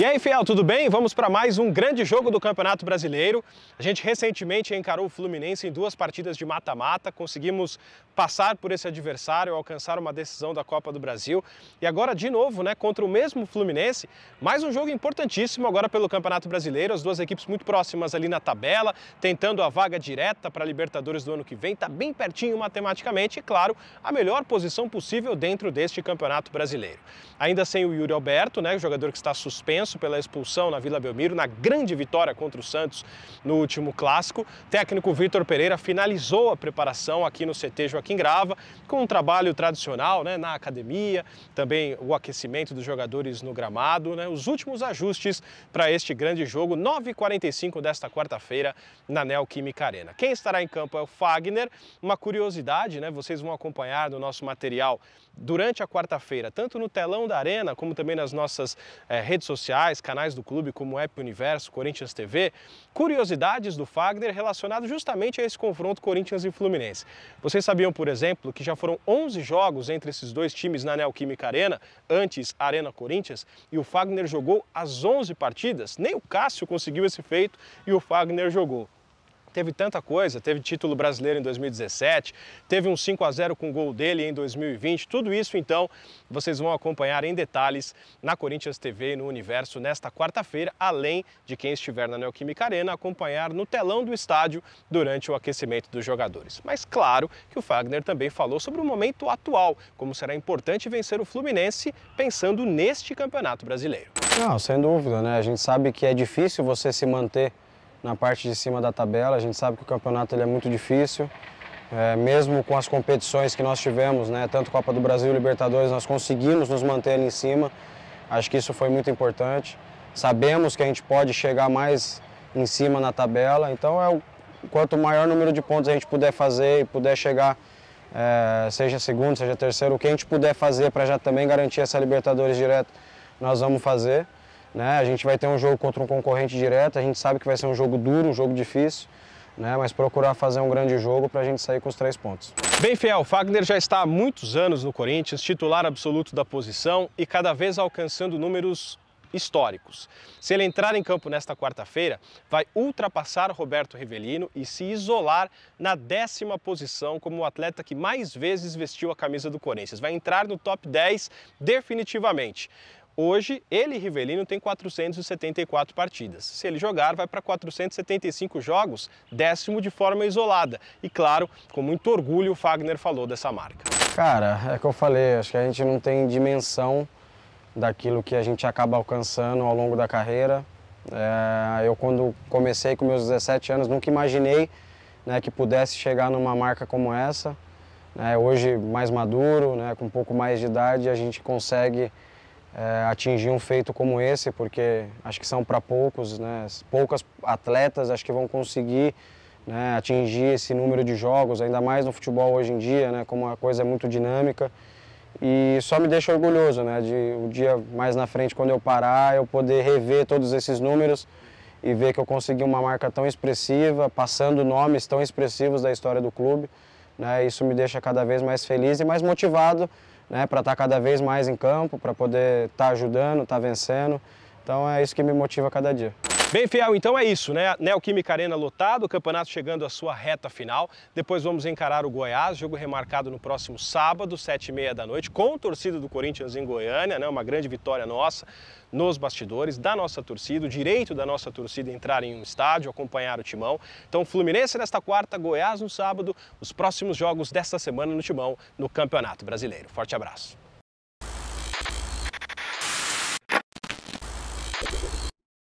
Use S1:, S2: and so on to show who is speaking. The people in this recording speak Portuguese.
S1: E aí, Fiel, tudo bem? Vamos para mais um grande jogo do Campeonato Brasileiro. A gente recentemente encarou o Fluminense em duas partidas de mata-mata, conseguimos passar por esse adversário, alcançar uma decisão da Copa do Brasil. E agora, de novo, né, contra o mesmo Fluminense, mais um jogo importantíssimo agora pelo Campeonato Brasileiro. As duas equipes muito próximas ali na tabela, tentando a vaga direta para a Libertadores do ano que vem. Está bem pertinho matematicamente e, claro, a melhor posição possível dentro deste Campeonato Brasileiro. Ainda sem o Yuri Alberto, né, o jogador que está suspenso processo pela expulsão na Vila Belmiro, na grande vitória contra o Santos no último clássico. O técnico Vitor Pereira finalizou a preparação aqui no CT Joaquim Grava, com um trabalho tradicional né, na academia, também o aquecimento dos jogadores no gramado, né, os últimos ajustes para este grande jogo, 9h45 desta quarta-feira, na Neoquímica Arena. Quem estará em campo é o Fagner. Uma curiosidade, né, vocês vão acompanhar no nosso material durante a quarta-feira, tanto no telão da Arena como também nas nossas eh, redes sociais sociais, canais do clube como App Universo, Corinthians TV, curiosidades do Fagner relacionadas justamente a esse confronto Corinthians e Fluminense. Vocês sabiam, por exemplo, que já foram 11 jogos entre esses dois times na Neoquímica Arena, antes Arena Corinthians, e o Fagner jogou as 11 partidas? Nem o Cássio conseguiu esse feito e o Fagner jogou. Teve tanta coisa, teve título brasileiro em 2017, teve um 5 a 0 com o gol dele em 2020. Tudo isso então vocês vão acompanhar em detalhes na Corinthians TV e no Universo nesta quarta-feira, além de quem estiver na Neoquímica Arena acompanhar no telão do estádio durante o aquecimento dos jogadores. Mas claro que o Fagner também falou sobre o momento atual, como será importante vencer o Fluminense pensando neste Campeonato Brasileiro.
S2: Não, sem dúvida, né? A gente sabe que é difícil você se manter na parte de cima da tabela. A gente sabe que o campeonato ele é muito difícil. É, mesmo com as competições que nós tivemos, né, tanto Copa do Brasil e Libertadores, nós conseguimos nos manter ali em cima. Acho que isso foi muito importante. Sabemos que a gente pode chegar mais em cima na tabela, então é o, quanto maior número de pontos a gente puder fazer e puder chegar, é, seja segundo, seja terceiro, o que a gente puder fazer para já também garantir essa Libertadores direto, nós vamos fazer. Né? A gente vai ter um jogo contra um concorrente direto, a gente sabe que vai ser um jogo duro, um jogo difícil. Né, mas procurar fazer um grande jogo para a gente sair com os três pontos.
S1: Bem, Fiel, Fagner já está há muitos anos no Corinthians, titular absoluto da posição e cada vez alcançando números históricos. Se ele entrar em campo nesta quarta-feira, vai ultrapassar Roberto Rivelino e se isolar na décima posição como o atleta que mais vezes vestiu a camisa do Corinthians. Vai entrar no top 10 definitivamente. Hoje, ele, Rivelino, tem 474 partidas. Se ele jogar, vai para 475 jogos, décimo de forma isolada. E claro, com muito orgulho, o Fagner falou dessa marca.
S2: Cara, é que eu falei, acho que a gente não tem dimensão daquilo que a gente acaba alcançando ao longo da carreira. É, eu, quando comecei com meus 17 anos, nunca imaginei né, que pudesse chegar numa marca como essa. É, hoje, mais maduro, né, com um pouco mais de idade, a gente consegue é, atingir um feito como esse, porque acho que são para poucos, né? Poucas atletas acho que vão conseguir né, atingir esse número de jogos, ainda mais no futebol hoje em dia, né? Como a coisa é muito dinâmica. E só me deixa orgulhoso, né? De o um dia mais na frente, quando eu parar, eu poder rever todos esses números e ver que eu consegui uma marca tão expressiva, passando nomes tão expressivos da história do clube. Né? Isso me deixa cada vez mais feliz e mais motivado né, para estar tá cada vez mais em campo, para poder estar tá ajudando, estar tá vencendo. Então é isso que me motiva cada dia.
S1: Bem, Fiel, então é isso, né? Neoquímica Arena lotado, o campeonato chegando à sua reta final. Depois vamos encarar o Goiás, jogo remarcado no próximo sábado, sete e meia da noite, com a torcida do Corinthians em Goiânia, né? Uma grande vitória nossa nos bastidores, da nossa torcida, o direito da nossa torcida entrar em um estádio, acompanhar o timão. Então, Fluminense nesta quarta, Goiás no sábado, os próximos jogos desta semana no timão no Campeonato Brasileiro. Forte abraço.